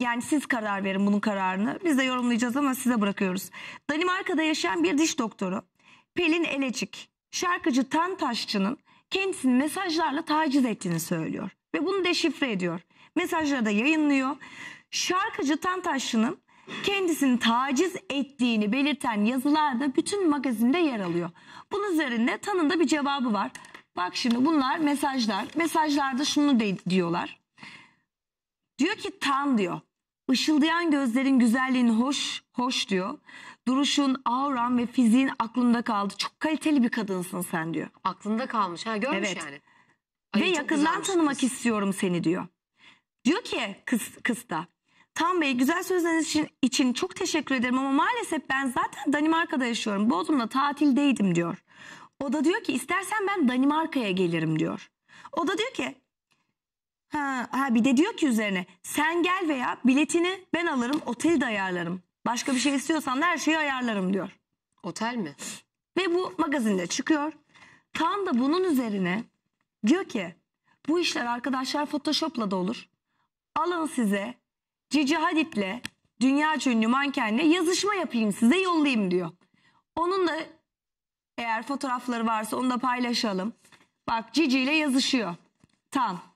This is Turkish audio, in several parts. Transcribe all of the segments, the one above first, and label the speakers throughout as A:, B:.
A: Yani siz karar verin bunun kararını. Biz de yorumlayacağız ama size bırakıyoruz. Danimarka'da yaşayan bir diş doktoru Pelin Elecik, şarkıcı Tan Taşçı'nın kendisini mesajlarla taciz ettiğini söylüyor. Ve bunu deşifre ediyor. Mesajları da yayınlıyor. Şarkıcı Tan Taşçı'nın kendisini taciz ettiğini belirten yazılar da bütün magazinde yer alıyor. Bunun üzerinde Tan'ın da bir cevabı var. Bak şimdi bunlar mesajlar. Mesajlarda şunu de diyorlar. Diyor ki Tan diyor. Işıldayan gözlerin güzelliğin hoş, hoş diyor. Duruşun, auran ve fiziğin aklında kaldı. Çok kaliteli bir kadınsın sen diyor.
B: Aklında kalmış ha görmüş Evet. yani. Ay, ve yakından tanımak kız. istiyorum
A: seni diyor. Diyor ki kız, kız da. Tam Bey güzel sözleriniz için, için çok teşekkür ederim ama maalesef ben zaten Danimarka'da yaşıyorum. Bodrum'da tatildeydim diyor. O da diyor ki istersen ben Danimarka'ya gelirim diyor. O da diyor ki Ha, ha bir de diyor ki üzerine sen gel veya biletini ben alırım oteli de ayarlarım. Başka bir şey istiyorsan da her şeyi ayarlarım diyor. Otel mi? Ve bu magazinde çıkıyor. tam da bunun üzerine diyor ki bu işler arkadaşlar Photoshop'la da olur. Alın size Cici Hadid'le dünya ünlü mankenle yazışma yapayım size yollayayım diyor. Onun da eğer fotoğrafları varsa onu da paylaşalım. Bak Cici ile yazışıyor. Tam.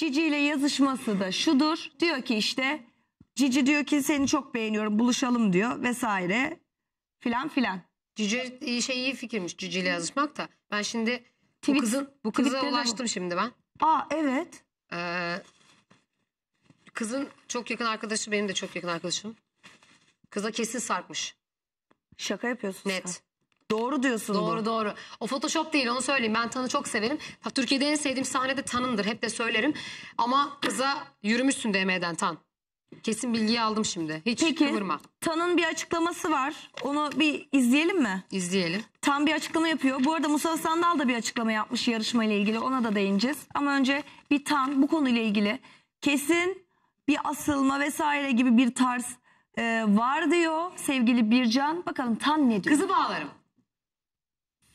A: Cici ile yazışması da şudur. Diyor ki işte Cici diyor ki seni çok beğeniyorum buluşalım diyor
B: vesaire filan filan. Cici şey iyi fikirmiş Cici ile yazışmak da. Ben şimdi Tweet, bu kızın bu kıza Tweet'te de ulaştım şimdi ben. Aa evet. Ee, kızın çok yakın arkadaşı benim de çok yakın arkadaşım. Kıza kesin sarkmış. Şaka yapıyorsun Net. sen. Doğru diyorsun. Doğru doğru. O Photoshop değil onu söyleyeyim. Ben Tan'ı çok severim. Türkiye'de en sevdiğim sahne de Tan'ındır. Hep de söylerim. Ama kıza yürümüşsün DM'den Tan. Kesin bilgiyi aldım şimdi. Hiç Peki. kıvırma. Tan'ın bir
A: açıklaması var. Onu bir izleyelim mi? İzleyelim. Tan bir açıklama yapıyor. Bu arada Musa Sandal da bir açıklama yapmış yarışma ile ilgili. Ona da değineceğiz. Ama önce bir Tan bu konuyla ilgili kesin bir asılma vesaire gibi bir tarz e, var diyor
B: sevgili Bircan. Bakalım Tan ne diyor? Kızı bağlarım.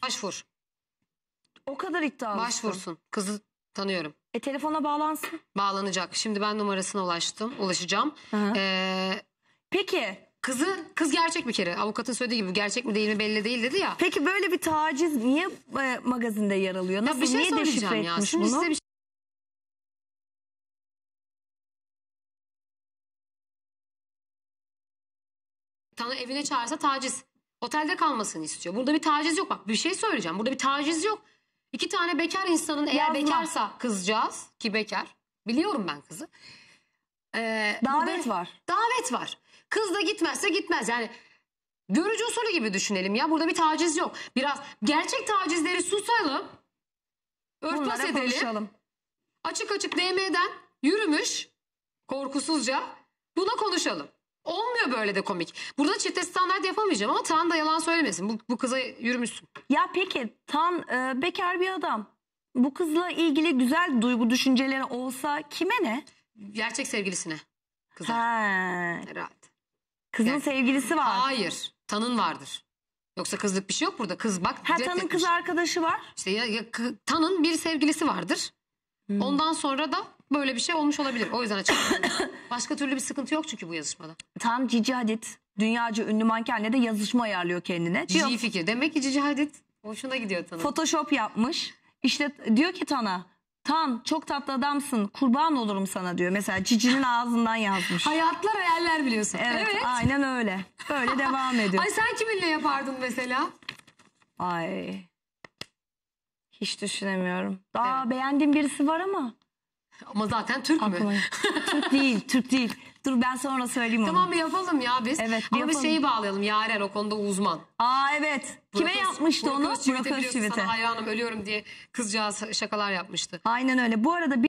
B: Başvur. O kadar iddialısın. Başvursun. Kızı tanıyorum. E telefona bağlansın. Bağlanacak. Şimdi ben numarasına ulaştım. Ulaşacağım. Hı Ee, Peki. Kızı kız gerçek bir kere. Avukatın söylediği gibi gerçek mi değil mi belli değil dedi ya. Peki böyle bir taciz niye e, magazinde yer alıyor? Nasıl, ya bir şey niye söyleyeceğim ya. etmiş Şimdi bunu? size bir şey... Tanı evine çağırsa taciz. Otelde kalmasını istiyor. Burada bir taciz yok. Bak bir şey söyleyeceğim. Burada bir taciz yok. İki tane bekar insanın eğer Yazma. bekarsa kızacağız ki bekar. Biliyorum ben kızı. Ee, davet burada, var. Davet var. Kız da gitmezse gitmez. Yani görücü usulü gibi düşünelim ya. Burada bir taciz yok. Biraz gerçek tacizleri susalım. Örtbas edelim. Konuşalım. Açık açık DM'den yürümüş korkusuzca buna konuşalım. Olmuyor böyle de komik. Burada çifte standart yapamayacağım ama Tan da yalan söylemesin. Bu, bu kıza yürümüşsün. Ya peki Tan e, bekar bir adam. Bu kızla ilgili güzel duygu düşünceleri olsa kime ne? Gerçek sevgilisine. Kıza. Ha. Kızın Gerçek. sevgilisi var. Hayır. Tanın vardır. Yoksa kızlık bir şey yok burada. Kız bak. Ha Tanın etmiş. kız şey. arkadaşı var. İşte ya, ya Tanın bir sevgilisi vardır. Hmm. Ondan sonra da böyle bir şey olmuş olabilir. O yüzden açıklıyorum. Başka türlü bir sıkıntı yok çünkü bu yazışmada. Tam Cici Hadid dünyaca
A: ünlü mankenle de yazışma ayarlıyor kendine. Cici diyor, fikir. Demek ki Cici Hadid
B: hoşuna gidiyor Tan'a.
A: Photoshop yapmış. İşte diyor ki Tan'a Tan çok tatlı adamsın kurban olurum sana diyor. Mesela Cici'nin ağzından yazmış. Hayatlar hayaller biliyorsun. Evet, evet. aynen öyle. Böyle devam ediyor. Ay sen kiminle yapardın mesela? Ay hiç düşünemiyorum. Daha Evet. beğendiğim birisi var ama. Ama zaten Türk Aklıma. mü?
B: Türk değil, Türk değil. Dur ben sonra söyleyeyim onu. Tamam bir yapalım ya biz. Evet, bir Ama bir şeyi bağlayalım. Yaren o konuda uzman. Aa evet. Burak Kime Öz- yapmıştı Burak onu? Özçivit'e Burak Özçivit'e. Sana hayranım ölüyorum diye kızcağız şakalar yapmıştı. Aynen öyle. Bu arada